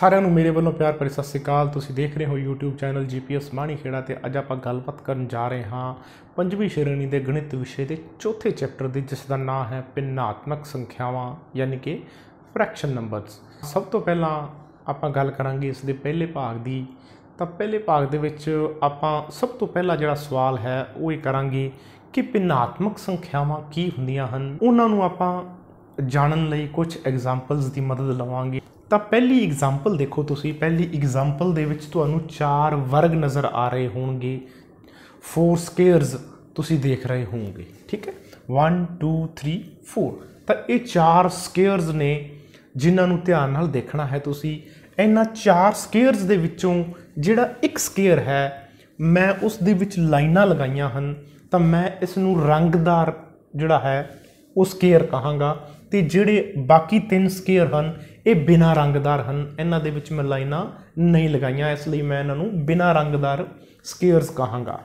ਸਾਰਿਆਂ ਨੂੰ ਮੇਰੇ ਵੱਲੋਂ ਪਿਆਰ ਭਰੀ ਸਤਿ ਸ੍ਰੀ ਅਕਾਲ ਤੁਸੀਂ ਦੇਖ ਰਹੇ ਹੋ YouTube channel GPS Mani Khera ਤੇ ਅੱਜ ਆਪਾਂ ਗੱਲਬਾਤ ਕਰਨ ਜਾ ਰਹੇ ਹਾਂ ਪੰਜਵੀਂ ਸ਼੍ਰੇਣੀ ਦੇ ਗਣਿਤ ਵਿਸ਼ੇ ਦੇ ਚੌਥੇ ਚੈਪਟਰ ਦੀ ਜਿਸ ਦਾ ਨਾਮ ਹੈ ਭਿੰਨਾਤਮਕ ਸੰਖਿਆਵਾਂ ਯਾਨੀ ਕਿ ਫ੍ਰੈਕਸ਼ਨ ਨੰਬਰਸ ਸਭ ਤੋਂ ਪਹਿਲਾਂ ਆਪਾਂ ਗੱਲ ਕਰਾਂਗੇ ਇਸ ਦੇ ਪਹਿਲੇ ਭਾਗ ਦੀ ਤਾਂ ਪਹਿਲੇ ਭਾਗ ਦੇ ਵਿੱਚ ਆਪਾਂ ਸਭ ਤੋਂ ਪਹਿਲਾ ਜਿਹੜਾ ਸਵਾਲ ਹੈ ਉਹ ਇਹ ਕਰਾਂਗੇ ਕਿ ਭਿੰਨਾਤਮਕ ਸੰਖਿਆਵਾਂ ਕੀ ਹੁੰਦੀਆਂ ਹਨ ਉਹਨਾਂ ਨੂੰ ਆਪਾਂ ਜਾਣਨ ਲਈ ਕੁਝ ਐਗਜ਼ਾਮਪਲਸ ਦੀ ਮਦਦ ਲਵਾਂਗੇ ਤਾਂ ਪਹਿਲੀ ਐਗਜ਼ਾਮਪਲ ਦੇਖੋ ਤੁਸੀਂ ਪਹਿਲੀ ਐਗਜ਼ਾਮਪਲ ਦੇ ਵਿੱਚ ਤੁਹਾਨੂੰ ਚਾਰ ਵਰਗ ਨਜ਼ਰ ਆ ਰਹੇ ਹੋਣਗੇ ਫੋਰ ਸਕੇਅਰਸ ਤੁਸੀਂ ਦੇਖ ਰਹੇ ਹੋਵੋਗੇ ਠੀਕ ਹੈ 1 2 3 4 ਤਾਂ ਇਹ ਚਾਰ ਸਕੇਅਰਸ ਨੇ ਜਿਨ੍ਹਾਂ ਨੂੰ ਧਿਆਨ ਨਾਲ ਦੇਖਣਾ ਹੈ ਤੁਸੀਂ ਇਹਨਾਂ ਚਾਰ ਸਕੇਅਰਸ ਦੇ ਵਿੱਚੋਂ ਜਿਹੜਾ ਇੱਕ ਸਕੇਅਰ ਹੈ ਮੈਂ ਉਸ ਦੇ ਵਿੱਚ ਲਾਈਨਾਂ ਲਗਾਈਆਂ ਹਨ ਤਾਂ ਮੈਂ ਇਸ ਨੂੰ ਰੰਗਦਾਰ ਜਿਹੜਾ ਹੈ ਉਹ ਸਕੇਅਰ ਕਹਾਂਗਾ ਤੇ ਜਿਹੜੇ ਬਾਕੀ ਤਿੰਨ ਸਕੇਅਰ ਹਨ ਇਹ ਬਿਨਾ ਰੰਗਦਾਰ ਹਨ ਇਹਨਾਂ ਦੇ ਵਿੱਚ ਮੈਂ ਲਾਈਨਾਂ ਨਹੀਂ ਲਗਾਈਆਂ ਇਸ ਲਈ ਮੈਂ ਇਹਨਾਂ ਨੂੰ ਬਿਨਾ ਰੰਗਦਾਰ ਸਕੇਅਰਸ ਕਹਾਂਗਾ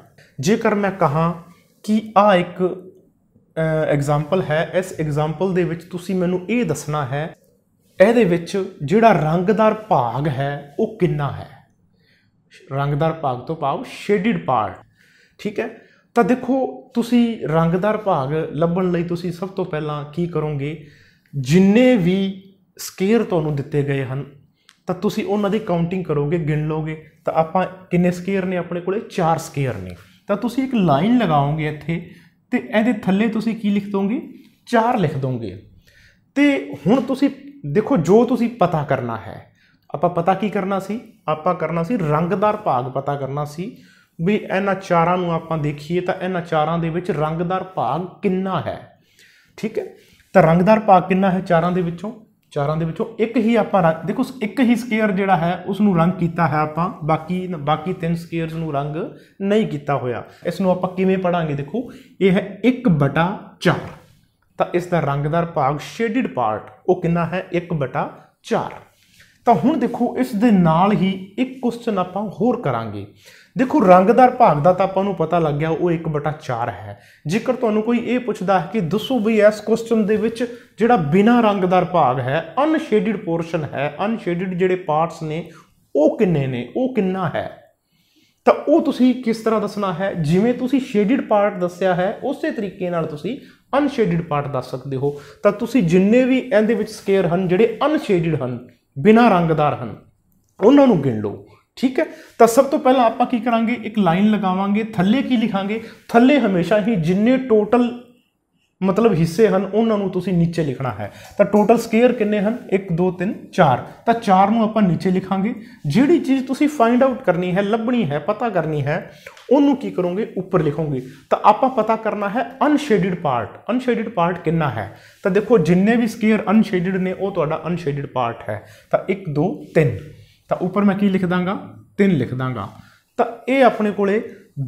ਜੇਕਰ ਮੈਂ ਕਹਾ ਕਿ ਆ ਇੱਕ ਐਗਜ਼ਾਮਪਲ ਹੈ ਇਸ ਐਗਜ਼ਾਮਪਲ ਦੇ ਵਿੱਚ ਤੁਸੀਂ ਮੈਨੂੰ ਇਹ ਦੱਸਣਾ ਹੈ ਇਹਦੇ ਵਿੱਚ ਜਿਹੜਾ ਰੰਗਦਾਰ ਭਾਗ ਹੈ ਉਹ ਕਿੰਨਾ ਹੈ ਰੰਗਦਾਰ ਭਾਗ ਤੋਂ ਪਾਓ ਸ਼ੇਡਡ ਪਾਰਟ ਠੀਕ ਹੈ ਤਾਂ ਦੇਖੋ ਤੁਸੀਂ ਰੰਗਦਾਰ ਭਾਗ ਲੱਭਣ ਲਈ ਤੁਸੀਂ ਸਭ ਤੋਂ ਪਹਿਲਾਂ ਕੀ ਕਰੋਗੇ ਜਿੰਨੇ ਵੀ ਸਕੇਅਰ ਤੁਹਾਨੂੰ ਦਿੱਤੇ ਗਏ ਹਨ ਤਾਂ ਤੁਸੀਂ ਉਹਨਾਂ ਦੀ ਕਾਊਂਟਿੰਗ ਕਰੋਗੇ ਗਿਣ ਲੋਗੇ ਤਾਂ ਆਪਾਂ ਕਿੰਨੇ ਸਕੇਅਰ ਨੇ ਆਪਣੇ ਕੋਲੇ 4 ਸਕੇਅਰ ਨੇ ਤਾਂ ਤੁਸੀਂ ਇੱਕ ਲਾਈਨ ਲਗਾਓਗੇ ਇੱਥੇ ਤੇ ਇਹਦੇ ਥੱਲੇ ਤੁਸੀਂ ਕੀ ਲਿਖ ਦੋਗੇ 4 ਲਿਖ ਦੋਗੇ ਤੇ ਹੁਣ ਤੁਸੀਂ ਦੇਖੋ ਜੋ ਤੁਸੀਂ ਪਤਾ ਕਰਨਾ ਹੈ ਆਪਾਂ ਪਤਾ ਕੀ ਕਰਨਾ ਸੀ ਆਪਾਂ ਕਰਨਾ ਸੀ ਰੰਗਦਾਰ ਭਾਗ ਪਤਾ ਕਰਨਾ ਸੀ ਵੀ ਇਹਨਾਂ ਚਾਰਾਂ ਨੂੰ ਆਪਾਂ ਦੇਖੀਏ ਤਾਂ ਇਹਨਾਂ ਚਾਰਾਂ ਦੇ ਵਿੱਚ ਰੰਗਦਾਰ ਭਾਗ ਕਿੰਨਾ ਹੈ ਠੀਕ ਹੈ ਤਾਂ ਰੰਗਦਾਰ ਭਾਗ ਕਿੰਨਾ ਹੈ ਚਾਰਾਂ ਦੇ ਵਿੱਚੋਂ ਚਾਰਾਂ ਦੇ ਵਿੱਚੋਂ ਇੱਕ ਹੀ ਆਪਾਂ ਦੇਖੋ ਇੱਕ ਹੀ ਸਕੇਅਰ ਜਿਹੜਾ ਹੈ ਉਸ ਨੂੰ ਰੰਗ ਕੀਤਾ ਹੈ ਆਪਾਂ ਬਾਕੀ ਬਾਕੀ ਤਿੰਨ ਸਕੇਅਰਸ ਨੂੰ ਰੰਗ ਨਹੀਂ ਕੀਤਾ ਹੋਇਆ ਇਸ ਨੂੰ ਆਪਾਂ ਕਿਵੇਂ ਪੜਾਂਗੇ ਦੇਖੋ ਇਹ ਹੈ 1/4 ਤਾਂ ਇਸ ਦਾ ਰੰਗਦਾਰ ਭਾਗ ਸ਼ੇਡਡ ਪਾਰਟ ਉਹ ਕਿੰਨਾ ਹੈ 1/4 ਤਾਂ ਹੁਣ ਦੇਖੋ ਇਸ ਦੇ ਨਾਲ ਹੀ ਇੱਕ ਕੁਐਸਚਨ ਆਪਾਂ ਹੋਰ ਕਰਾਂਗੇ ਦੇਖੋ ਰੰਗਦਾਰ ਭਾਗ ਦਾ ਤਾਂ ਆਪਾਂ ਨੂੰ ਪਤਾ ਲੱਗ ਗਿਆ ਉਹ 1/4 ਹੈ ਜੇਕਰ ਤੁਹਾਨੂੰ ਕੋਈ ਇਹ ਪੁੱਛਦਾ ਹੈ ਕਿ ਦੱਸੋ ਵੀ ਇਸ ਕੁਐਸਚਨ ਦੇ ਵਿੱਚ ਜਿਹੜਾ ਬਿਨਾ ਰੰਗਦਾਰ ਭਾਗ ਹੈ ਅਨਸ਼ੇਡਡ ਪੋਰਸ਼ਨ ਹੈ ਅਨਸ਼ੇਡਡ ਜਿਹੜੇ ਪਾਰਟਸ ਨੇ ਉਹ ਕਿੰਨੇ ਨੇ ਉਹ ਕਿੰਨਾ ਹੈ ਤਾਂ ਉਹ ਤੁਸੀਂ ਕਿਸ ਤਰ੍ਹਾਂ ਦੱਸਣਾ ਹੈ ਜਿਵੇਂ ਤੁਸੀਂ ਸ਼ੇਡਡ ਪਾਰਟ ਦੱਸਿਆ ਹੈ ਉਸੇ ਤਰੀਕੇ ਨਾਲ ਤੁਸੀਂ ਅਨਸ਼ੇਡਡ ਪਾਰਟ ਦੱਸ ਸਕਦੇ ਹੋ ਤਾਂ ਤੁਸੀਂ ਜਿੰਨੇ ਵੀ ਇਹਦੇ ਵਿੱਚ ਸਕੇਅਰ ਹਨ ਜਿਹੜੇ ਅਨਸ਼ੇਡਡ ਹਨ ਬਿਨਾ ਰੰਗਦਾਰ ਹਨ ਉਹਨਾਂ ਨੂੰ ਗਿਣ ਲਓ ਠੀਕ ਹੈ ਤਾਂ ਸਭ ਤੋਂ ਪਹਿਲਾਂ ਆਪਾਂ ਕੀ ਕਰਾਂਗੇ ਇੱਕ ਲਾਈਨ ਲਗਾਵਾਂਗੇ ਥੱਲੇ ਕੀ ਲਿਖਾਂਗੇ ਥੱਲੇ ਹਮੇਸ਼ਾ ਹੀ ਜਿੰਨੇ ਟੋਟਲ ਮਤਲਬ ਹਿੱਸੇ ਹਨ ਉਹਨਾਂ ਨੂੰ ਤੁਸੀਂ ਨੀਚੇ ਲਿਖਣਾ ਹੈ ਤਾਂ ਟੋਟਲ ਸਕੁਅਰ ਕਿੰਨੇ ਹਨ 1 2 3 4 ਤਾਂ 4 ਨੂੰ ਆਪਾਂ ਨੀਚੇ ਲਿਖਾਂਗੇ ਜਿਹੜੀ ਚੀਜ਼ ਤੁਸੀਂ ਫਾਈਂਡ ਆਊਟ ਕਰਨੀ ਹੈ ਲੱਭਣੀ ਹੈ ਪਤਾ ਕਰਨੀ ਹੈ ਉਹਨੂੰ ਕੀ ਕਰੋਗੇ ਉੱਪਰ ਲਿਖੋਗੇ ਤਾਂ ਆਪਾਂ ਪਤਾ ਕਰਨਾ ਹੈ ਅਨਸ਼ੇਡਿਡ ਪਾਰਟ ਅਨਸ਼ੇਡਿਡ ਪਾਰਟ ਕਿੰਨਾ ਹੈ ਤਾਂ ਦੇਖੋ ਜਿੰਨੇ ਵੀ ਸਕੁਅਰ ਅਨਸ਼ੇਡਿਡ ਨੇ ਉਹ ਤੁਹਾਡਾ ਅਨਸ਼ੇਡਿਡ ਪਾਰਟ ਹੈ ਤਾਂ 1 2 3 ਤਾਂ ਉੱਪਰ ਮੈਂ ਕੀ ਲਿਖ ਦਾਂਗਾ 3 ਲਿਖ ਦਾਂਗਾ ਤਾਂ ਇਹ ਆਪਣੇ ਕੋਲੇ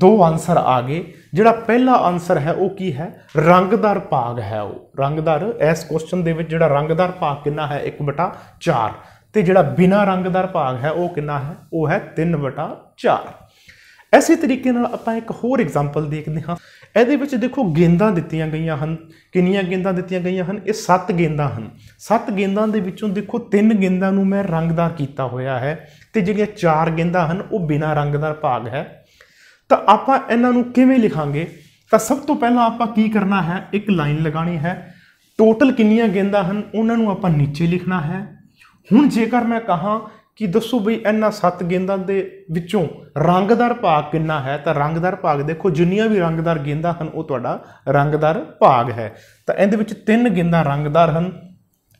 ਦੋ ਆਨਸਰ ਆ ਗਏ ਜਿਹੜਾ ਪਹਿਲਾ ਆਨਸਰ ਹੈ ਉਹ ਕੀ ਹੈ ਰੰਗਦਾਰ ਭਾਗ ਹੈ ਉਹ ਰੰਗਦਾਰ ਇਸ ਕੁਐਸਚਨ ਦੇ ਵਿੱਚ ਜਿਹੜਾ ਰੰਗਦਾਰ ਭਾਗ ਕਿੰਨਾ ਹੈ 1/4 ਤੇ ਜਿਹੜਾ ਬਿਨਾ ਰੰਗਦਾਰ ਭਾਗ ਹੈ ਉਹ ਕਿੰਨਾ ਹੈ ਉਹ ਹੈ 3/4 ਐਸੀ ਤਰੀਕੇ ਨਾਲ ਆਪਾਂ ਇੱਕ ਹੋਰ ਐਗਜ਼ਾਮਪਲ ਦੇਖਦੇ ਹਾਂ ਇਹਦੇ ਵਿੱਚ ਦੇਖੋ ਗੇਂਦਾਂ ਦਿੱਤੀਆਂ ਗਈਆਂ ਹਨ ਕਿੰਨੀਆਂ ਗੇਂਦਾਂ ਦਿੱਤੀਆਂ ਗਈਆਂ ਹਨ ਇਹ 7 ਗੇਂਦਾਂ ਹਨ 7 ਗੇਂਦਾਂ ਦੇ ਵਿੱਚੋਂ ਦੇਖੋ 3 ਗੇਂਦਾਂ ਨੂੰ ਮੈਂ ਰੰਗਦਾਰ ਕੀਤਾ ਹੋਇਆ ਹੈ ਤੇ ਜਿਹੜੀਆਂ 4 ਗੇਂਦਾਂ ਹਨ ਉਹ ਬਿਨਾਂ ਰੰਗਦਾਰ ਭਾਗ ਹੈ ਤਾਂ ਆਪਾਂ ਇਹਨਾਂ ਨੂੰ ਕਿਵੇਂ ਲਿਖਾਂਗੇ ਤਾਂ ਸਭ ਤੋਂ ਪਹਿਲਾਂ ਆਪਾਂ ਕੀ ਕਰਨਾ ਹੈ ਇੱਕ ਲਾਈਨ ਲਗਾਣੀ ਹੈ ਟੋਟਲ ਕਿੰਨੀਆਂ ਗੇਂਦਾਂ ਹਨ ਉਹਨਾਂ ਨੂੰ ਆਪਾਂ ਨੀਚੇ ਲਿਖਣਾ ਹੈ ਹੁਣ ਜੇਕਰ ਮੈਂ ਕਹਾ ਕਿ ਦੱਸੋ ਬਈ ਇਹਨਾਂ ਸੱਤ ਗੇਂਦਾਂ ਦੇ ਵਿੱਚੋਂ ਰੰਗਦਾਰ ਭਾਗ ਕਿੰਨਾ ਹੈ ਤਾਂ ਰੰਗਦਾਰ ਭਾਗ ਦੇਖੋ ਜਿੰਨੀਆਂ ਵੀ ਰੰਗਦਾਰ ਗੇਂਦਾਂ ਹਨ ਉਹ ਤੁਹਾਡਾ ਰੰਗਦਾਰ ਭਾਗ ਹੈ ਤਾਂ ਇਹਦੇ ਵਿੱਚ ਤਿੰਨ ਗੇਂਦਾਂ ਰੰਗਦਾਰ ਹਨ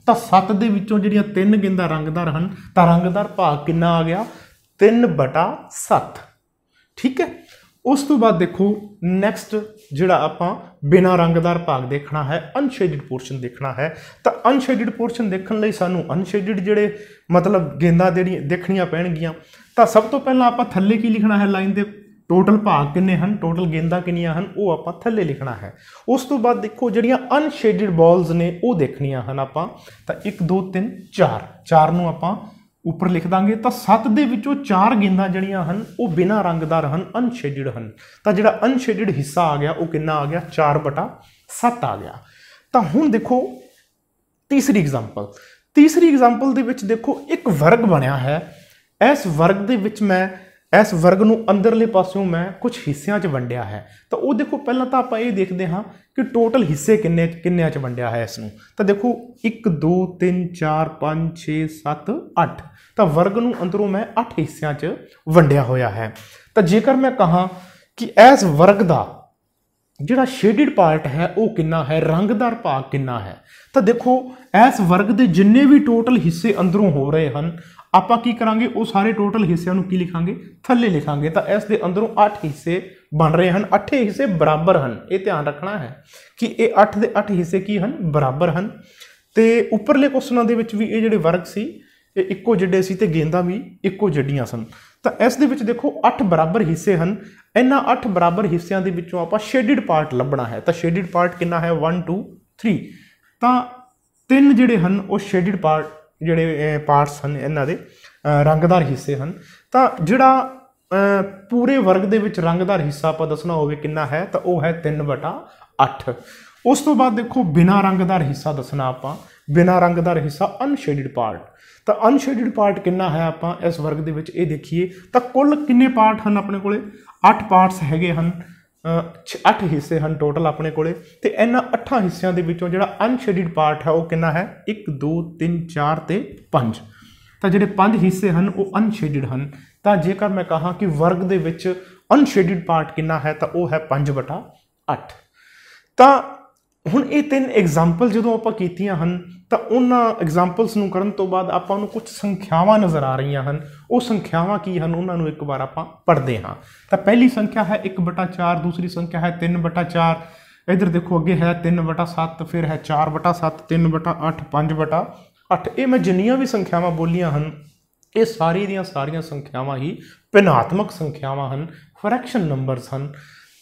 ਤਾਂ ਸੱਤ ਦੇ ਵਿੱਚੋਂ ਜਿਹੜੀਆਂ ਤਿੰਨ ਗੇਂਦਾਂ ਰੰਗਦਾਰ ਹਨ ਤਾਂ ਰੰਗਦਾਰ ਭਾਗ ਕਿੰਨਾ ਆ ਗਿਆ 3/7 ਠੀਕ ਹੈ ਉਸ ਤੋਂ ਬਾਅਦ ਦੇਖੋ ਨੈਕਸਟ ਜਿਹੜਾ ਆਪਾਂ ਬਿਨਾ ਰੰਗਦਾਰ ਭਾਗ ਦੇਖਣਾ ਹੈ ਅਨਸ਼ੇਡਡ ਪੋਰਸ਼ਨ ਦੇਖਣਾ ਹੈ ਤਾਂ ਅਨਸ਼ੇਡਡ ਪੋਰਸ਼ਨ ਦੇਖਣ ਲਈ ਸਾਨੂੰ ਅਨਸ਼ੇਡਡ ਜਿਹੜੇ ਮਤਲਬ ਗੇਂਦਾਂ ਜਿਹੜੀਆਂ ਦੇਖਣੀਆਂ ਪੈਣਗੀਆਂ ਤਾਂ ਸਭ ਤੋਂ ਪਹਿਲਾਂ ਆਪਾਂ ਥੱਲੇ ਕੀ ਲਿਖਣਾ ਹੈ ਲਾਈਨ ਦੇ ਟੋਟਲ ਭਾਗ ਕਿੰਨੇ ਹਨ ਟੋਟਲ ਗੇਂਦਾਂ ਕਿੰਨੀਆਂ ਹਨ ਉਹ ਆਪਾਂ ਥੱਲੇ ਲਿਖਣਾ ਹੈ ਉਸ ਤੋਂ ਬਾਅਦ ਦੇਖੋ ਜਿਹੜੀਆਂ ਅਨਸ਼ੇਡਡ ਬਾਲਸ ਨੇ ਉਹ ਦੇਖਣੀਆਂ ਹਨ ਆਪਾਂ ਤਾਂ 1 2 3 4 4 ਨੂੰ ਆਪਾਂ ਉੱਪਰ ਲਿਖ ਦਾਂਗੇ ਤਾਂ 7 ਦੇ ਵਿੱਚੋਂ 4 ਗਿੰਦਾ ਜਿਹੜੀਆਂ ਹਨ ਉਹ ਬਿਨਾ ਰੰਗਦਾਰ ਹਨ ਅਨਸ਼ੇਡਡ ਹਨ ਤਾਂ ਜਿਹੜਾ ਅਨਸ਼ੇਡਡ ਹਿੱਸਾ ਆ ਗਿਆ ਉਹ ਕਿੰਨਾ ਆ ਗਿਆ 4/7 ਆ ਗਿਆ ਤਾਂ ਹੁਣ ਦੇਖੋ ਤੀਸਰੀ ਐਗਜ਼ਾਮਪਲ ਤੀਸਰੀ ਐਗਜ਼ਾਮਪਲ ਦੇ ਵਿੱਚ ਦੇਖੋ ਇੱਕ ਵਰਗ ਬਣਿਆ ਹੈ ਇਸ ਵਰਗ ਦੇ ਵਿੱਚ ਮੈਂ ਇਸ ਵਰਗ ਨੂੰ ਅੰਦਰਲੇ ਪਾਸਿਓਂ ਮੈਂ ਕੁਝ ਹਿੱਸਿਆਂ 'ਚ ਵੰਡਿਆ ਹੈ ਤਾਂ ਉਹ ਦੇਖੋ ਪਹਿਲਾਂ ਤਾਂ ਆਪਾਂ ਇਹ ਦੇਖਦੇ ਹਾਂ ਕਿ ਟੋਟਲ ਹਿੱਸੇ ਕਿੰਨੇ ਕਿੰਨਿਆਂ 'ਚ ਵੰਡਿਆ ਹੈ ਇਸ ਨੂੰ ਤਾਂ ਦੇਖੋ 1 2 3 4 5 6 7 8 ਤਾਂ ਵਰਗ ਨੂੰ ਅੰਦਰੋਂ ਮੈਂ 8 ਹਿੱਸਿਆਂ 'ਚ ਵੰਡਿਆ ਹੋਇਆ ਹੈ ਤਾਂ ਜੇਕਰ ਮੈਂ ਕਹਾ ਕਿ ਇਸ ਵਰਗ ਦਾ ਜਿਹੜਾ ਸ਼ੇਡਡ ਪਾਰਟ ਹੈ ਉਹ ਕਿੰਨਾ ਹੈ ਰੰਗਦਾਰ ਭਾਗ ਕਿੰਨਾ ਹੈ ਤਾਂ ਦੇਖੋ ਇਸ ਵਰਗ ਦੇ ਜਿੰਨੇ ਵੀ ਟੋਟਲ ਹਿੱਸੇ ਅੰਦਰੋਂ ਹੋ ਰਹੇ ਹਨ ਆਪਾਂ ਕੀ ਕਰਾਂਗੇ ਉਹ ਸਾਰੇ ਟੋਟਲ ਹਿੱਸਿਆਂ ਨੂੰ ਕੀ ਲਿਖਾਂਗੇ ਥੱਲੇ ਲਿਖਾਂਗੇ ਤਾਂ ਇਸ ਦੇ ਅੰਦਰੋਂ 8 ਹਿੱਸੇ ਬਣ ਰਹੇ ਹਨ 8 ਹਿੱਸੇ ਬਰਾਬਰ ਹਨ ਇਹ ਧਿਆਨ ਰੱਖਣਾ ਹੈ ਕਿ ਇਹ 8 ਦੇ 8 ਹਿੱਸੇ ਕੀ ਹਨ ਬਰਾਬਰ ਹਨ ਤੇ ਉੱਪਰਲੇ ਕੁਸਚਨਾਂ ਦੇ ਵਿੱਚ ਵੀ ਇਹ ਜਿਹੜੇ ਵਰਗ ਸੀ ਇਹ ਇੱਕੋ ਜਿੱਡੇ ਸੀ ਤੇ ਗੇਂਦਾਂ ਵੀ ਇੱਕੋ ਜੱਡੀਆਂ ਸਨ ਤਾਂ ਇਸ ਦੇ ਵਿੱਚ ਦੇਖੋ 8 ਬਰਾਬਰ ਹਿੱਸੇ ਹਨ ਇਹਨਾਂ 8 ਬਰਾਬਰ ਹਿੱਸਿਆਂ ਦੇ ਵਿੱਚੋਂ ਆਪਾਂ ਸ਼ੇਡਡ ਪਾਰਟ ਲੱਭਣਾ ਹੈ ਤਾਂ ਸ਼ੇਡਡ ਪਾਰਟ ਕਿੰਨਾ ਹੈ 1 2 3 ਤਾਂ ਤਿੰਨ ਜਿਹੜੇ ਹਨ ਉਹ ਸ਼ੇਡਡ ਪਾਰਟ ਜਿਹੜੇ ਪਾਰਟਸ ਹਨ ਇਹਨਾਂ ਦੇ ਰੰਗਦਾਰ ਹਿੱਸੇ ਹਨ ਤਾਂ ਜਿਹੜਾ ਪੂਰੇ ਵਰਗ ਦੇ ਵਿੱਚ ਰੰਗਦਾਰ ਹਿੱਸਾ ਆਪਾਂ ਦੱਸਣਾ ਹੋਵੇ ਕਿੰਨਾ ਹੈ ਤਾਂ ਉਹ ਹੈ 3/8 ਉਸ ਤੋਂ ਬਾਅਦ ਦੇਖੋ ਬਿਨਾ ਰੰਗਦਾਰ ਹਿੱਸਾ ਦੱਸਣਾ ਆਪਾਂ ਬਿਨਾ ਰੰਗਦਾਰ ਹਿੱਸਾ ਅਨਸ਼ੇਡਡ ਪਾਰਟ ਤਾਂ ਅਨਸ਼ੇਡਡ ਪਾਰਟ ਕਿੰਨਾ ਹੈ ਆਪਾਂ ਇਸ ਵਰਗ ਦੇ ਵਿੱਚ ਇਹ ਦੇਖੀਏ ਤਾਂ ਕੁੱਲ ਕਿੰਨੇ ਪਾਰਟ ਹਨ ਆਪਣੇ ਕੋਲੇ 8 ਪਾਰਟਸ ਹੈਗੇ ਹਨ 8 ਹਿੱਸੇ ਹਨ ਟੋਟਲ ਆਪਣੇ ਕੋਲੇ ਤੇ ਇਹਨਾਂ 8 ਹਿੱਸਿਆਂ ਦੇ ਵਿੱਚੋਂ ਜਿਹੜਾ ਅਨਸ਼ੈਡਿਡ ਪਾਰਟ ਹੈ ਉਹ ਕਿੰਨਾ ਹੈ 1 2 3 4 ਤੇ 5 ਤਾਂ ਜਿਹੜੇ 5 ਹਿੱਸੇ ਹਨ ਉਹ ਅਨਸ਼ੈਡਿਡ ਹਨ ਤਾਂ ਜੇਕਰ ਮੈਂ ਕਹਾ ਕਿ ਵਰਗ ਦੇ ਵਿੱਚ ਅਨਸ਼ੈਡਿਡ ਪਾਰਟ ਕਿੰਨਾ ਹੈ ਤਾਂ ਉਹ ਹੈ 5/8 ਤਾਂ ਹੁਣ ਇਹ ਤਿੰਨ ਐਗਜ਼ਾਮਪਲ ਜਦੋਂ ਆਪਾਂ ਕੀਤੀਆਂ ਹਨ ਤਾਂ ਉਹਨਾਂ ਐਗਜ਼ਾਮਪਲਸ ਨੂੰ ਕਰਨ ਤੋਂ ਬਾਅਦ ਆਪਾਂ ਨੂੰ ਕੁਝ ਸੰਖਿਆਵਾਂ ਨਜ਼ਰ ਆ ਰਹੀਆਂ ਹਨ ਉਹ ਸੰਖਿਆਵਾਂ ਕੀ ਹਨ ਉਹਨਾਂ ਨੂੰ ਇੱਕ ਵਾਰ ਆਪਾਂ ਪੜ੍ਹਦੇ ਹਾਂ ਤਾਂ ਪਹਿਲੀ ਸੰਖਿਆ ਹੈ 1/4 ਦੂਸਰੀ ਸੰਖਿਆ ਹੈ 3/4 ਇਧਰ ਦੇਖੋ ਅੱਗੇ ਹੈ 3/7 ਫਿਰ ਹੈ 4/7 3/8 5/8 ਇਹ ਮੈਂ ਜਿੰਨੀਆਂ ਵੀ ਸੰਖਿਆਵਾਂ ਬੋਲੀਆਂ ਹਨ ਇਹ ਸਾਰੀ ਦੀਆਂ ਸਾਰੀਆਂ ਸੰਖਿਆਵਾਂ ਹੀ ਪਿਨਾਤਮਕ ਸੰਖਿਆਵਾਂ ਹਨ ਫ੍ਰੈਕਸ਼ਨ ਨੰਬਰਸ ਹਨ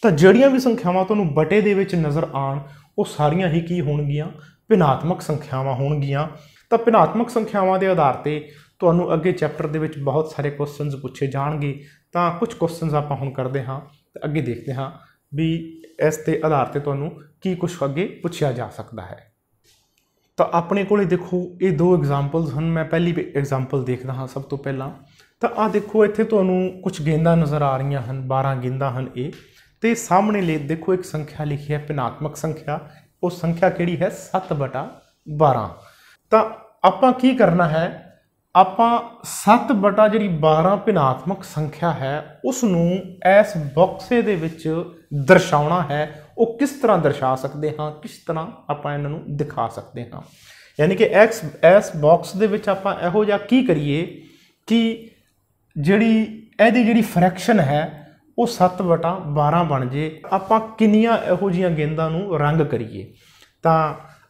ਤਾਂ ਜਿਹੜੀਆਂ ਵੀ ਸੰਖਿਆਵਾਂ ਤੁਹਾਨੂੰ ਬਟੇ ਦੇ ਵਿੱਚ ਨਜ਼ਰ ਆਣ ਉਹ ਸਾਰੀਆਂ ਹੀ ਕੀ ਹੋਣਗੀਆਂ ਭਿਨਾਤਮਕ ਸੰਖਿਆਵਾਂ ਹੋਣਗੀਆਂ ਤਾਂ ਭਿਨਾਤਮਕ ਸੰਖਿਆਵਾਂ ਦੇ ਆਧਾਰ ਤੇ ਤੁਹਾਨੂੰ ਅੱਗੇ ਚੈਪਟਰ ਦੇ ਵਿੱਚ ਬਹੁਤ ਸਾਰੇ ਕੁਐਸਚਨਸ ਪੁੱਛੇ ਜਾਣਗੇ ਤਾਂ ਕੁਝ ਕੁਐਸਚਨਸ ਆਪਾਂ ਹੁਣ ਕਰਦੇ ਹਾਂ ਤੇ ਅੱਗੇ ਦੇਖਦੇ ਹਾਂ ਵੀ ਇਸ ਤੇ ਆਧਾਰ ਤੇ ਤੁਹਾਨੂੰ ਕੀ ਕੁਝ ਅੱਗੇ ਪੁੱਛਿਆ ਜਾ ਸਕਦਾ ਹੈ ਤਾਂ ਆਪਣੇ ਕੋਲੇ ਦੇਖੋ ਇਹ ਦੋ ਐਗਜ਼ਾਮਪਲਸ ਹਨ ਮੈਂ ਪਹਿਲੀ ਐਗਜ਼ਾਮਪਲ ਦੇਖਦਾ ਹਾਂ ਸਭ ਤੋਂ ਪਹਿਲਾਂ ਤਾਂ ਆ ਦੇਖੋ ਇੱਥੇ ਤੁਹਾਨੂੰ ਕੁਝ ਗੇਂਦਾਂ ਨਜ਼ਰ ਆ ਰਹੀਆਂ ਹਨ 12 ਗੇਂਦਾਂ ਹਨ ਇਹ ਤੇ ਸਾਹਮਣੇ ਲੈ ਦੇਖੋ ਇੱਕ ਸੰਖਿਆ ਲਿਖੀ ਹੈ ਪਿਨਾਤਮਕ ਸੰਖਿਆ ਉਹ ਸੰਖਿਆ ਕਿਹੜੀ ਹੈ 7/12 ਤਾਂ ਆਪਾਂ ਕੀ ਕਰਨਾ ਹੈ ਆਪਾਂ 7 ਬਟਾ ਜਿਹੜੀ 12 ਪਿਨਾਤਮਕ ਸੰਖਿਆ ਹੈ ਉਸ ਨੂੰ ਇਸ ਬਾਕਸੇ ਦੇ ਵਿੱਚ ਦਰਸਾਉਣਾ ਹੈ ਉਹ ਕਿਸ ਤਰ੍ਹਾਂ ਦਰਸਾ ਸਕਦੇ ਹਾਂ ਕਿਸ ਤਰ੍ਹਾਂ ਆਪਾਂ ਇਹਨਾਂ ਨੂੰ ਦਿਖਾ ਸਕਦੇ ਹਾਂ ਯਾਨੀ ਕਿ ਐਕਸ ਇਸ ਬਾਕਸ ਦੇ ਵਿੱਚ ਆਪਾਂ ਇਹੋ ਜਿਹਾ ਕੀ ਕਰੀਏ ਕਿ ਜਿਹੜੀ ਇਹਦੀ ਜਿਹੜੀ ਫ੍ਰੈਕਸ਼ਨ ਹੈ ਉਹ 7 ਵਟਾ 12 ਬਣ ਜੇ ਆਪਾਂ ਕਿੰਨੀਆਂ ਇਹੋ ਜੀਆਂ ਗੇਂਦਾਂ ਨੂੰ ਰੰਗ ਕਰੀਏ ਤਾਂ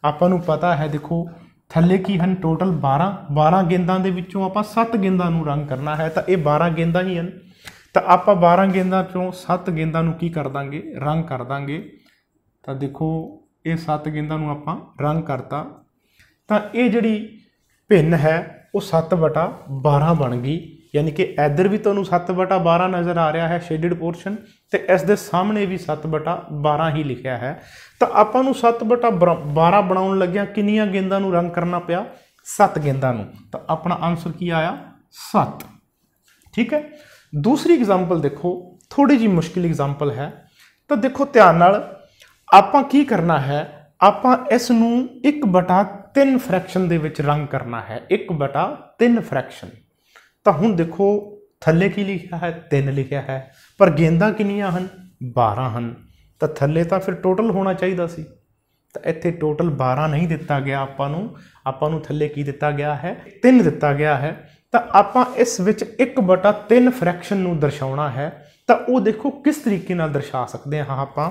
ਆਪਾਂ ਨੂੰ ਪਤਾ ਹੈ ਦੇਖੋ ਥੱਲੇ ਕੀ ਹਨ ਟੋਟਲ 12 12 ਗੇਂਦਾਂ ਦੇ ਵਿੱਚੋਂ ਆਪਾਂ 7 ਗੇਂਦਾਂ ਨੂੰ ਰੰਗ ਕਰਨਾ ਹੈ ਤਾਂ ਇਹ 12 ਗੇਂਦਾਂ ਹੀ ਹਨ ਤਾਂ ਆਪਾਂ 12 ਗੇਂਦਾਂ ਚੋਂ 7 ਗੇਂਦਾਂ ਨੂੰ ਕੀ ਕਰ ਦਾਂਗੇ ਰੰਗ ਕਰ ਦਾਂਗੇ ਤਾਂ ਦੇਖੋ ਇਹ 7 ਗੇਂਦਾਂ ਨੂੰ ਆਪਾਂ ਰੰਗ ਕਰਤਾ ਤਾਂ ਇਹ ਜਿਹੜੀ ਭਿੰਨ ਹੈ ਉਹ 7 12 ਬਣ ਗਈ ਯਾਨੀ ਕਿ ਇਧਰ ਵੀ ਤੁਹਾਨੂੰ 7/12 ਨਜ਼ਰ ਆ ਰਿਹਾ ਹੈ ਸ਼ੇਡਡ ਪੋਰਸ਼ਨ ਤੇ ਇਸ ਦੇ ਸਾਹਮਣੇ ਵੀ 7/12 ਹੀ ਲਿਖਿਆ ਹੈ ਤਾਂ ਆਪਾਂ ਨੂੰ 7/12 ਬਣਾਉਣ ਲੱਗਿਆਂ ਕਿੰਨੀਆਂ ਗੇਂਦਾਂ ਨੂੰ ਰੰਗ ਕਰਨਾ ਪਿਆ 7 ਗੇਂਦਾਂ ਨੂੰ ਤਾਂ ਆਪਣਾ ਆਨਸਰ ਕੀ ਆਇਆ 7 ਠੀਕ ਹੈ ਦੂਸਰੀ ਐਗਜ਼ਾਮਪਲ ਦੇਖੋ ਥੋੜੀ ਜੀ ਮੁਸ਼ਕਿਲ ਐਗਜ਼ਾਮਪਲ ਹੈ ਤਾਂ ਦੇਖੋ ਧਿਆਨ ਨਾਲ ਆਪਾਂ ਕੀ ਕਰਨਾ ਹੈ ਆਪਾਂ ਇਸ ਨੂੰ 1/3 ਫ੍ਰੈਕਸ਼ਨ ਦੇ ਵਿੱਚ ਰੰਗ ਕਰਨਾ ਹੈ 1/3 ਫ੍ਰੈਕਸ਼ਨ ਤਾਂ ਹੁਣ ਦੇਖੋ ਥੱਲੇ ਕੀ ਲਿਖਿਆ ਹੈ 3 ਲਿਖਿਆ ਹੈ ਪਰ ਗੇਂਦਾਂ ਕਿੰਨੀਆਂ ਹਨ 12 ਹਨ ਤਾਂ ਥੱਲੇ ਤਾਂ ਫਿਰ ਟੋਟਲ ਹੋਣਾ ਚਾਹੀਦਾ ਸੀ ਤਾਂ ਇੱਥੇ ਟੋਟਲ 12 ਨਹੀਂ ਦਿੱਤਾ ਗਿਆ ਆਪਾਂ ਨੂੰ ਆਪਾਂ ਨੂੰ ਥੱਲੇ ਕੀ ਦਿੱਤਾ ਗਿਆ ਹੈ 3 ਦਿੱਤਾ ਗਿਆ ਹੈ ਤਾਂ ਆਪਾਂ ਇਸ ਵਿੱਚ 1/3 ਫ੍ਰੈਕਸ਼ਨ ਨੂੰ ਦਰਸਾਉਣਾ ਹੈ ਤਾਂ ਉਹ ਦੇਖੋ ਕਿਸ ਤਰੀਕੇ ਨਾਲ ਦਰਸਾ ਸਕਦੇ ਹਾਂ ਆਪਾਂ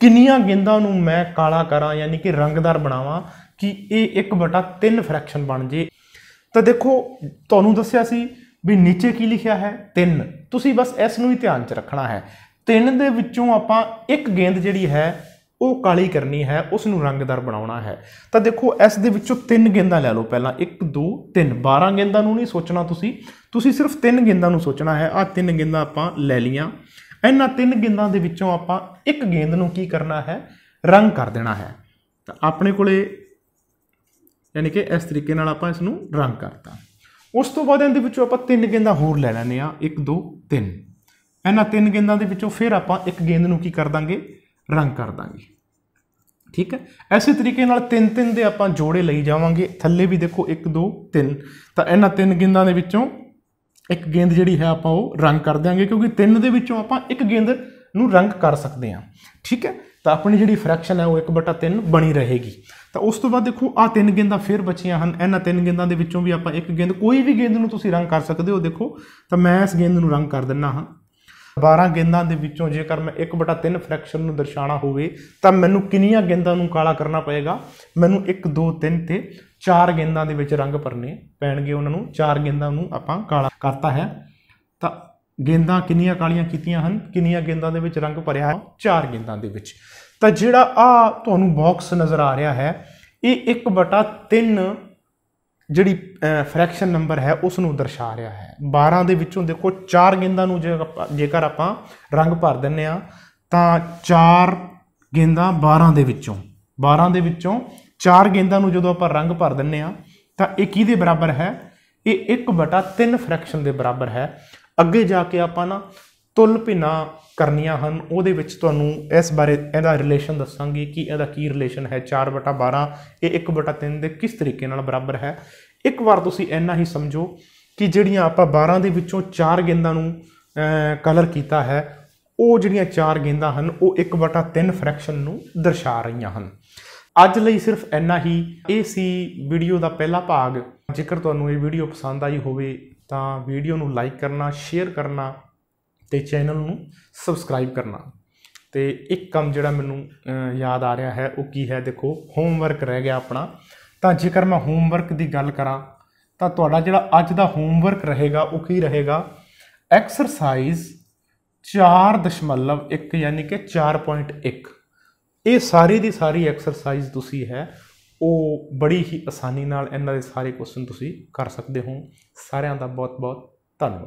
ਕਿੰਨੀਆਂ ਗੇਂਦਾਂ ਨੂੰ ਮੈਂ ਕਾਲਾ ਕਰਾਂ ਯਾਨੀ ਕਿ ਰੰਗਦਾਰ ਬਣਾਵਾਂ ਕਿ ਇਹ 1/3 ਫ੍ਰੈਕਸ਼ਨ ਬਣ ਜੇ ਤਾਂ ਦੇਖੋ ਤੁਹਾਨੂੰ ਦੱਸਿਆ ਸੀ ਵੀ ਨੀਚੇ ਕੀ ਲਿਖਿਆ ਹੈ 3 ਤੁਸੀਂ ਬਸ ਇਸ ਨੂੰ ਹੀ ਧਿਆਨ 'ਚ ਰੱਖਣਾ ਹੈ 3 ਦੇ ਵਿੱਚੋਂ ਆਪਾਂ ਇੱਕ ਗੇਂਦ ਜਿਹੜੀ ਹੈ ਉਹ ਕਾਲੀ ਕਰਨੀ ਹੈ ਉਸ ਨੂੰ ਰੰਗਦਾਰ ਬਣਾਉਣਾ ਹੈ ਤਾਂ ਦੇਖੋ ਇਸ ਦੇ ਵਿੱਚੋਂ ਤਿੰਨ ਗੇਂਦਾਂ ਲੈ ਲਓ ਪਹਿਲਾਂ 1 2 3 12 ਗੇਂਦਾਂ ਨੂੰ ਨਹੀਂ ਸੋਚਣਾ ਤੁਸੀਂ ਤੁਸੀਂ ਸਿਰਫ ਤਿੰਨ ਗੇਂਦਾਂ ਨੂੰ ਸੋਚਣਾ ਹੈ ਆ ਤਿੰਨ ਗੇਂਦਾਂ ਆਪਾਂ ਲੈ ਲੀਆਂ ਇਹਨਾਂ ਤਿੰਨ ਗੇਂਦਾਂ ਦੇ ਵਿੱਚੋਂ ਆਪਾਂ ਇੱਕ ਗੇਂਦ ਨੂੰ ਕੀ ਕਰਨਾ ਹੈ ਰੰਗ ਕਰ ਦੇਣਾ ਹੈ ਤਾਂ ਆਪਣੇ ਕੋਲੇ ਯਾਨੀ ਕਿ ਇਸ ਤਰੀਕੇ ਨਾਲ ਆਪਾਂ ਇਸ ਨੂੰ ਰੰਗ ਕਰਤਾ ਉਸ ਤੋਂ ਬਾਅਦ ਇਹਦੇ ਵਿੱਚੋਂ ਆਪਾਂ ਤਿੰਨ ਗੇਂਦਾਂ ਹੋਰ ਲੈ ਲੈਨੇ ਆ 1 2 3 ਇਹਨਾਂ ਤਿੰਨ ਗੇਂਦਾਂ ਦੇ ਵਿੱਚੋਂ ਫਿਰ ਆਪਾਂ ਇੱਕ ਗੇਂਦ ਨੂੰ ਕੀ ਕਰ ਦਾਂਗੇ ਰੰਗ ਕਰ ਦਾਂਗੇ ਠੀਕ ਹੈ ਐਸੇ ਤਰੀਕੇ ਨਾਲ ਤਿੰਨ ਤਿੰਨ ਦੇ ਆਪਾਂ ਜੋੜੇ ਲਈ ਜਾਵਾਂਗੇ ਥੱਲੇ ਵੀ ਦੇਖੋ 1 2 3 ਤਾਂ ਇਹਨਾਂ ਤਿੰਨ ਗੇਂਦਾਂ ਦੇ ਵਿੱਚੋਂ ਇੱਕ ਗੇਂਦ ਜਿਹੜੀ ਹੈ ਆਪਾਂ ਉਹ ਰੰਗ ਕਰ ਦਾਂਗੇ ਕਿਉਂਕਿ ਤਿੰਨ ਦੇ ਵਿੱਚੋਂ ਆਪਾਂ ਇੱਕ ਗੇਂਦ ਨੂੰ ਰੰਗ ਕਰ ਸਕਦੇ ਹਾਂ ਠੀਕ ਹੈ ਤਾਂ ਆਪਣੀ ਜਿਹੜੀ ਫ੍ਰੈਕਸ਼ਨ ਹੈ ਉਹ 1/3 ਬਣੀ ਰਹੇਗੀ ਤਾਂ ਉਸ ਤੋਂ ਬਾਅਦ ਦੇਖੋ ਆ ਤਿੰਨ ਗੇਂਦਾਂ ਫੇਰ ਬਚੀਆਂ ਹਨ ਇਹਨਾਂ ਤਿੰਨ ਗੇਂਦਾਂ ਦੇ ਵਿੱਚੋਂ ਵੀ ਆਪਾਂ ਇੱਕ ਗੇਂਦ ਕੋਈ ਵੀ ਗੇਂਦ ਨੂੰ ਤੁਸੀਂ ਰੰਗ ਕਰ ਸਕਦੇ ਹੋ ਦੇਖੋ ਤਾਂ ਮੈਂ ਇਸ ਗੇਂਦ ਨੂੰ ਰੰਗ ਕਰ ਦਿੰਨਾ ਹਾਂ 12 ਗੇਂਦਾਂ ਦੇ ਵਿੱਚੋਂ ਜੇਕਰ ਮੈਂ 1/3 ਫ੍ਰੈਕਸ਼ਨ ਨੂੰ ਦਰਸਾਣਾ ਹੋਵੇ ਤਾਂ ਮੈਨੂੰ ਕਿੰਨੀਆਂ ਗੇਂਦਾਂ ਨੂੰ ਕਾਲਾ ਕਰਨਾ ਪਏਗਾ ਮੈਨੂੰ 1 2 3 ਤੇ 4 ਗੇਂਦਾਂ ਦੇ ਵਿੱਚ ਰੰਗ ਭਰਨੇ ਪੈਣਗੇ ਉਹਨਾਂ ਨੂੰ 4 ਗੇਂਦਾਂ ਨੂੰ ਆਪਾਂ ਕਾਲਾ ਕਰਤਾ ਹੈ ਤਾਂ ਗੇਂਦਾਂ ਕਿੰਨੀਆਂ ਕਾਲੀਆਂ ਕੀਤੀਆਂ ਹਨ ਕਿੰਨੀਆਂ ਗੇਂਦਾਂ ਦੇ ਵਿੱਚ ਰੰਗ ਭਰਿਆ ਹੈ ਚਾਰ ਗੇਂਦਾਂ ਦੇ ਵਿੱਚ ਤਾਂ ਜਿਹੜਾ ਆ ਤੁਹਾਨੂੰ ਬਾਕਸ ਨਜ਼ਰ ਆ ਰਿਹਾ ਹੈ ਇਹ 1/3 ਜਿਹੜੀ ਫ੍ਰੈਕਸ਼ਨ ਨੰਬਰ ਹੈ ਉਸ ਨੂੰ ਦਰਸਾ ਰਿਹਾ ਹੈ 12 ਦੇ ਵਿੱਚੋਂ ਦੇਖੋ ਚਾਰ ਗੇਂਦਾਂ ਨੂੰ ਜੇਕਰ ਆਪਾਂ ਰੰਗ ਭਰ ਦਿੰਨੇ ਆ ਤਾਂ ਚਾਰ ਗੇਂਦਾਂ 12 ਦੇ ਵਿੱਚੋਂ 12 ਦੇ ਵਿੱਚੋਂ ਚਾਰ ਗੇਂਦਾਂ ਨੂੰ ਜਦੋਂ ਆਪਾਂ ਰੰਗ ਭਰ ਦਿੰਨੇ ਆ ਤਾਂ ਇਹ ਕਿਹਦੇ ਬਰਾਬਰ ਹੈ ਇਹ 1/3 ਫ੍ਰੈਕਸ਼ਨ ਦੇ ਬਰਾਬਰ ਹੈ ਅੱਗੇ ਜਾ ਕੇ ਆਪਾਂ ਨਾ ਤੁਲ ਪਿਨਾ ਕਰਨੀਆਂ ਹਨ ਉਹਦੇ ਵਿੱਚ ਤੁਹਾਨੂੰ ਇਸ ਬਾਰੇ ਇਹਦਾ ਰਿਲੇਸ਼ਨ ਦੱਸਾਂਗੇ ਕਿ ਇਹਦਾ ਕੀ ਰਿਲੇਸ਼ਨ ਹੈ 4/12 ਇਹ 1/3 ਦੇ ਕਿਸ ਤਰੀਕੇ ਨਾਲ ਬਰਾਬਰ ਹੈ ਇੱਕ ਵਾਰ ਤੁਸੀਂ ਇੰਨਾ ਹੀ ਸਮਝੋ ਕਿ ਜਿਹੜੀਆਂ ਆਪਾਂ 12 ਦੇ ਵਿੱਚੋਂ 4 ਗੇਂਦਾਂ ਨੂੰ ਕਲਰ ਕੀਤਾ ਹੈ ਉਹ ਜਿਹੜੀਆਂ 4 ਗੇਂਦਾਂ ਹਨ ਉਹ 1/3 ਫ੍ਰੈਕਸ਼ਨ ਨੂੰ ਦਰਸਾ ਰਹੀਆਂ ਹਨ ਅੱਜ ਲਈ ਸਿਰਫ ਇੰਨਾ ਹੀ ਇਹ ਸੀ ਵੀਡੀਓ ਦਾ ਪਹਿਲਾ ਭਾਗ ਜੇਕਰ ਤੁਹਾਨੂੰ ਇਹ ਵੀਡੀਓ ਪਸੰਦ ਆਈ ਹੋਵੇ ਤਾਂ ਵੀਡੀਓ ਨੂੰ ਲਾਈਕ ਕਰਨਾ ਸ਼ੇਅਰ ਕਰਨਾ ਤੇ ਚੈਨਲ ਨੂੰ ਸਬਸਕ੍ਰਾਈਬ ਕਰਨਾ ਤੇ ਇੱਕ ਕੰਮ ਜਿਹੜਾ ਮੈਨੂੰ ਯਾਦ ਆ ਰਿਹਾ ਹੈ ਉਹ ਕੀ ਹੈ ਦੇਖੋ ਹੋਮਵਰਕ ਰਹਿ ਗਿਆ ਆਪਣਾ ਤਾਂ ਜੇਕਰ ਮੈਂ ਹੋਮਵਰਕ ਦੀ ਗੱਲ ਕਰਾਂ ਤਾਂ ਤੁਹਾਡਾ ਜਿਹੜਾ ਅੱਜ ਦਾ ਹੋਮਵਰਕ ਰਹੇਗਾ ਉਹ ਕੀ ਰਹੇਗਾ ਐਕਸਰਸਾਈਜ਼ 4.1 ਯਾਨੀ ਕਿ 4.1 ਇਹ ਸਾਰੀ ਦੀ ਸਾਰੀ ਐਕਸਰਸਾਈਜ਼ ਤੁਸੀਂ ਹੈ ਉਹ ਬੜੀ ਹੀ ਆਸਾਨੀ ਨਾਲ ਇਹਨਾਂ ਦੇ ਸਾਰੇ ਕੁਐਸਚਨ ਤੁਸੀਂ ਕਰ ਸਕਦੇ ਹੋ ਸਾਰਿਆਂ ਦਾ ਬਹੁਤ ਬਹੁਤ ਧੰਨਵਾਦ